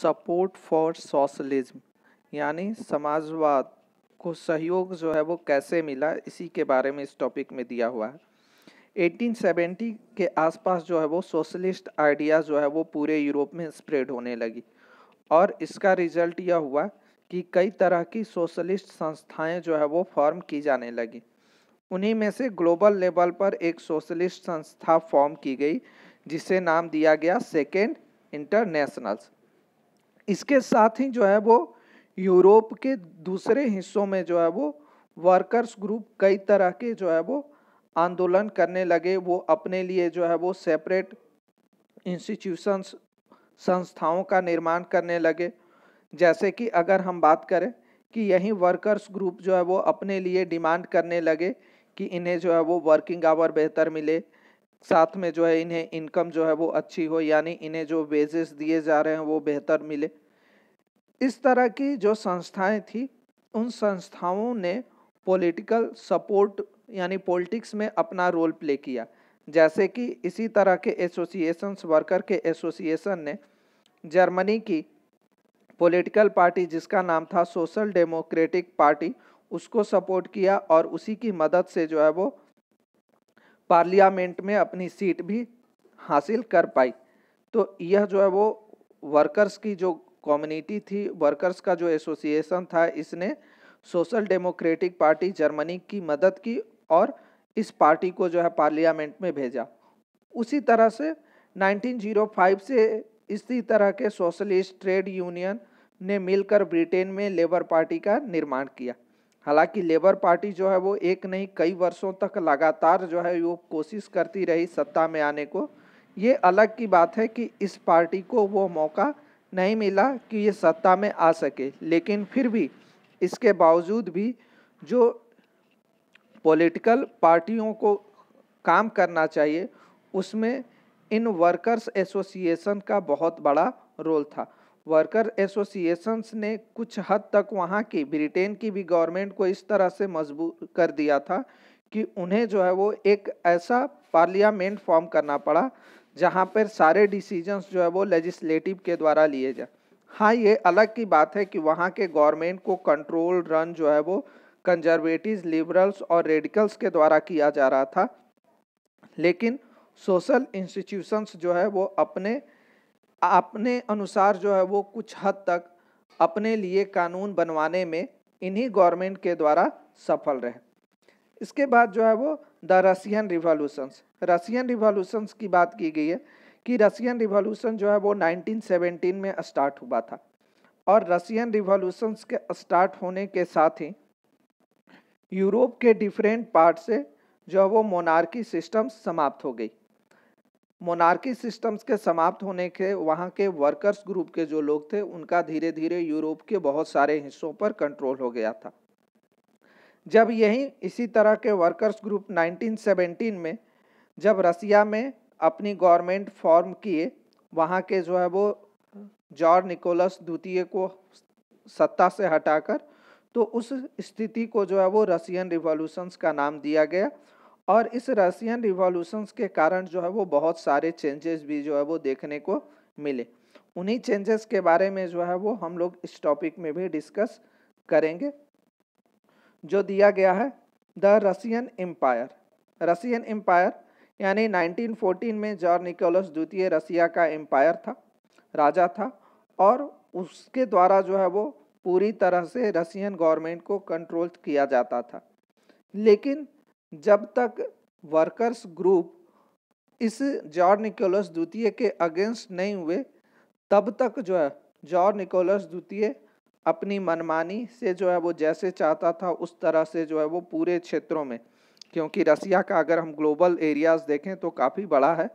support for socialism यानी समाजवाद को सहयोग जो है वो कैसे मिला इसी के बारे में इस टॉपिक में दिया हुआ है 1870 के आसपास जो है वो सोशलिस्ट आइडिया जो है वो पूरे यूरोप में स्प्रेड होने लगी और इसका रिजल्ट यह हुआ कि कई तरह की सोशलिस्ट संस्थाएं जो है वो फॉर्म की जाने लगी उन्हीं में से ग्लोबल लेवल पर एक सोशलिस्ट संस्था फॉर्म की गई जिसे नाम दिया गया सेकेंड इंटरनेशनल्स इसके साथ ही जो है वो यूरोप के दूसरे हिस्सों में जो है वो वर्कर्स ग्रुप कई तरह के जो है वो आंदोलन करने लगे वो अपने लिए जो है वो सेपरेट इंस्टीट्यूशंस संस्थाओं का निर्माण करने लगे जैसे कि अगर हम बात करें कि यही वर्कर्स ग्रुप जो है वो अपने लिए डिमांड करने लगे कि इन्हें जो है वो वर्किंग आवर बेहतर मिले साथ में जो है इन्हें इनकम जो है वो अच्छी हो यानी इन्हें जो वेजेस दिए जा रहे हैं वो बेहतर मिले इस तरह की जो संस्थाएं थी उन संस्थाओं ने पॉलिटिकल सपोर्ट यानी पॉलिटिक्स में अपना रोल प्ले किया जैसे कि इसी तरह के एसोसिएशंस वर्कर के एसोसिएशन ने जर्मनी की पॉलिटिकल पार्टी जिसका नाम था सोशल डेमोक्रेटिक पार्टी उसको सपोर्ट किया और उसी की मदद से जो है वो पार्लियामेंट में अपनी सीट भी हासिल कर पाई तो यह जो है वो वर्कर्स की जो कम्युनिटी थी वर्कर्स का जो एसोसिएशन था इसने सोशल डेमोक्रेटिक पार्टी जर्मनी की मदद की और इस पार्टी को जो है पार्लियामेंट में भेजा उसी तरह से 1905 से इसी तरह के सोशलिस्ट ट्रेड यूनियन ने मिलकर ब्रिटेन में लेबर पार्टी का निर्माण किया हालांकि लेबर पार्टी जो है वो एक नहीं कई वर्षों तक लगातार जो है वो कोशिश करती रही सत्ता में आने को ये अलग की बात है कि इस पार्टी को वो मौका नहीं मिला कि ये सत्ता में आ सके लेकिन फिर भी इसके बावजूद भी जो पॉलिटिकल पार्टियों को काम करना चाहिए उसमें इन वर्कर्स एसोसिएशन का बहुत बड़ा रोल था वर्कर एसोसिएशंस ने कुछ हद तक वहाँ की ब्रिटेन की भी गवर्नमेंट को इस तरह से मजबूर कर दिया था कि उन्हें जो है वो एक ऐसा पार्लियामेंट फॉर्म करना पड़ा जहाँ पर सारे डिसीजंस जो है वो लेजिस्लेटिव के द्वारा लिए जाए हाँ ये अलग की बात है कि वहाँ के गवर्नमेंट को कंट्रोल रन जो है वो कंजर्वेटिव लिबरल्स और रेडिकल्स के द्वारा किया जा रहा था लेकिन सोशल इंस्टीट्यूशंस जो है वो अपने अपने अनुसार जो है वो कुछ हद तक अपने लिए कानून बनवाने में इन्हीं गवर्नमेंट के द्वारा सफल रहे इसके बाद जो है वो the Russian revolutions Russian revolutions की बात की गई है कि रसियन रिवॉल्यूशन जो है वो 1917 में स्टार्ट हुआ था और रसियन रिवॉल्यूशंस के स्टार्ट होने के साथ ही यूरोप के डिफरेंट पार्ट से जो है वो मोनार्की सिस्टम समाप्त हो गई मोनार्की सिस्टम्स के समाप्त होने के वहाँ के वर्कर्स ग्रुप के जो लोग थे उनका धीरे धीरे यूरोप के बहुत सारे हिस्सों पर कंट्रोल हो गया था जब यही इसी तरह के वर्कर्स ग्रुप 1917 में जब रसिया में अपनी गवर्नमेंट फॉर्म किए वहाँ के जो है वो जॉर्ज निकोलस द्वितीय को सत्ता से हटाकर तो उस स्थिति को जो है वो रसियन रिवॉल्यूशंस का नाम दिया गया और इस रसियन रिवॉल्यूशंस के कारण जो है वो बहुत सारे चेंजेस भी जो है वो देखने को मिले उन्हीं चेंजेस के बारे में जो है वो हम लोग इस टॉपिक में भी डिस्कस करेंगे जो दिया गया है the Russian empire Russian empire यानी 1914 में जॉर्ज निकोलस द्वितीय रसिया का एम्पायर था राजा था और उसके द्वारा जो है वो पूरी तरह से रसियन गवर्नमेंट को कंट्रोल किया जाता था लेकिन जब तक वर्कर्स ग्रुप इस जॉर्ज निकोलस द्वितीय के अगेंस्ट नहीं हुए तब तक जो है जॉर्ज निकोलस द्वितीय अपनी मनमानी से जो है वो जैसे चाहता था उस तरह से जो है वो पूरे क्षेत्रों में क्योंकि रसिया का अगर हम ग्लोबल एरियाज़ देखें तो काफ़ी बड़ा है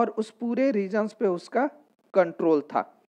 और उस पूरे रीजन्स पे उसका कंट्रोल था